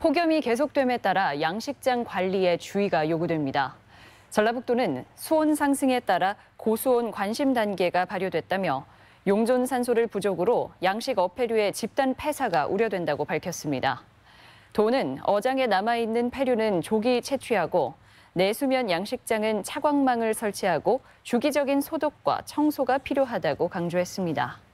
폭염이 계속됨에 따라 양식장 관리에 주의가 요구됩니다. 전라북도는 수온 상승에 따라 고수온 관심 단계가 발효됐다며 용존 산소를 부족으로 양식 어패류의 집단 폐사가 우려된다고 밝혔습니다. 도는 어장에 남아있는 폐류는 조기 채취하고 내수면 양식장은 차광망을 설치하고 주기적인 소독과 청소가 필요하다고 강조했습니다.